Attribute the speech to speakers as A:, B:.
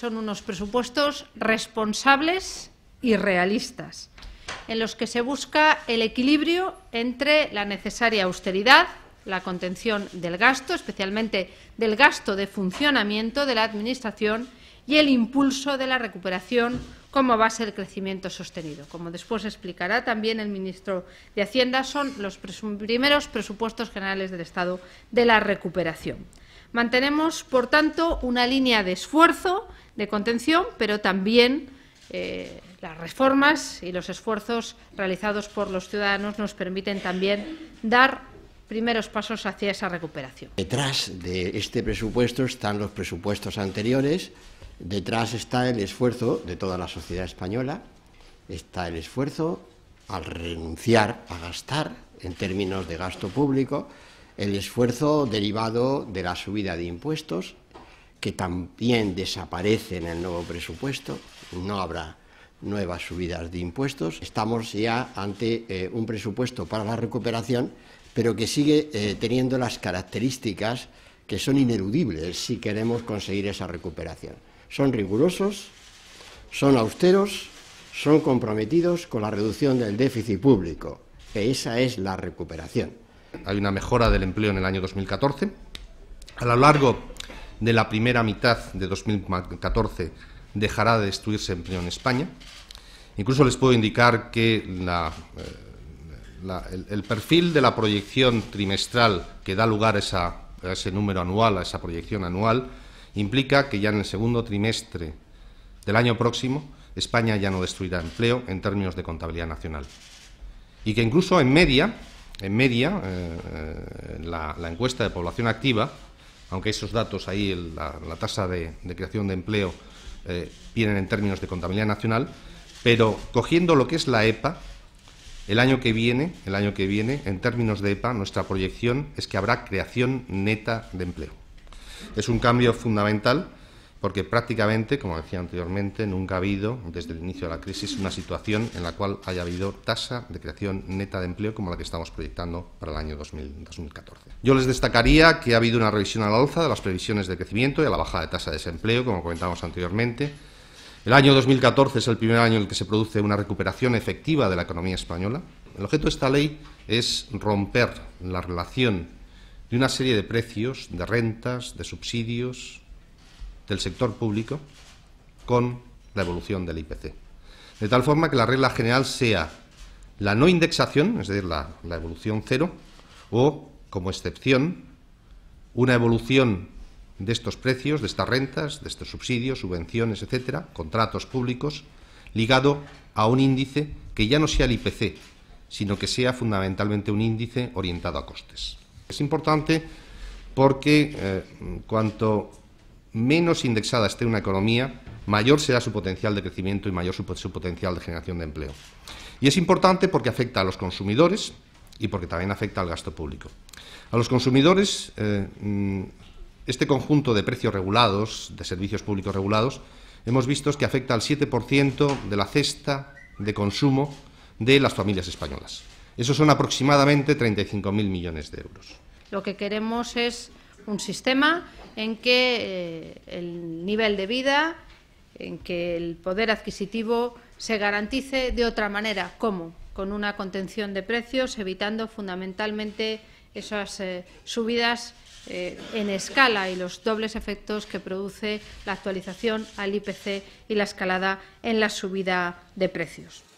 A: son unos presupuestos responsables y realistas, en los que se busca el equilibrio entre la necesaria austeridad, la contención del gasto, especialmente del gasto de funcionamiento de la Administración, y el impulso de la recuperación como base del crecimiento sostenido. Como después explicará también el ministro de Hacienda, son los primeros presupuestos generales del Estado de la recuperación. Mantenemos, por tanto, una línea de esfuerzo de contención, pero también eh, las reformas y los esfuerzos realizados por los ciudadanos nos permiten también dar primeros pasos hacia esa recuperación.
B: Detrás de este presupuesto están los presupuestos anteriores, detrás está el esfuerzo de toda la sociedad española, está el esfuerzo al renunciar a gastar en términos de gasto público, el esfuerzo derivado de la subida de impuestos, que también desaparece en el nuevo presupuesto, no habrá nuevas subidas de impuestos. Estamos ya ante eh, un presupuesto para la recuperación, pero que sigue eh, teniendo las características que son ineludibles si queremos conseguir esa recuperación. Son rigurosos, son austeros, son comprometidos con la reducción del déficit público, que esa es la recuperación.
C: Hay una mejora del empleo en el año 2014. A lo largo de la primera mitad de 2014 dejará de destruirse empleo en España. Incluso les puedo indicar que eh, el, perfil de la proyección trimestral que da lugar a, ese número anual, a esa proyección anual, implica que ya en el segundo trimestre del año próximo España ya no destruirá empleo en términos de contabilidad nacional. Y que incluso en media, en media, eh, eh, la encuesta de población activa aunque esos datos ahí, la, tasa de, creación de empleo, eh, vienen en términos de contabilidad nacional, pero cogiendo lo que es la EPA, el año que viene, el año que viene, en términos de EPA, nuestra proyección es que habrá creación neta de empleo. Es un cambio fundamental porque prácticamente, como decía anteriormente, nunca ha habido, desde el inicio de la crisis, una situación en la cual haya habido tasa de creación neta de empleo como la que estamos proyectando para el año 2014. Yo les destacaría que ha habido una revisión al alza de las previsiones de crecimiento y a la baja de tasa de desempleo, como comentábamos anteriormente. El año 2014 es el primer año en el que se produce una recuperación efectiva de la economía española. El objeto de esta ley es romper la relación de una serie de precios, de rentas, de subsidios, del sector público con la evolución del IPC. De tal forma que la regla general sea la no indexación, es decir, la, evolución cero, o, como excepción, una evolución de estos precios, de estas rentas, de estos subsidios, subvenciones, etcétera, contratos públicos, ligado a un índice que ya no sea el IPC, sino que sea fundamentalmente un índice orientado a costes. Es importante porque en eh, cuanto menos indexada esté una economía, mayor será su potencial de crecimiento y mayor su, potencial de generación de empleo. Y es importante porque afecta a los consumidores y porque también afecta al gasto público. A los consumidores, eh, mm, este conjunto de precios regulados, de servicios públicos regulados, hemos visto que afecta al 7% de la cesta de consumo de las familias españolas. eso son aproximadamente 35.000 millones de euros.
A: Lo que queremos es un sistema en que eh, el nivel de vida, en que el poder adquisitivo se garantice de otra manera. ¿Cómo? Con una contención de precios, evitando fundamentalmente esas eh, subidas eh, en escala y los dobles efectos que produce la actualización al IPC y la escalada en la subida de precios.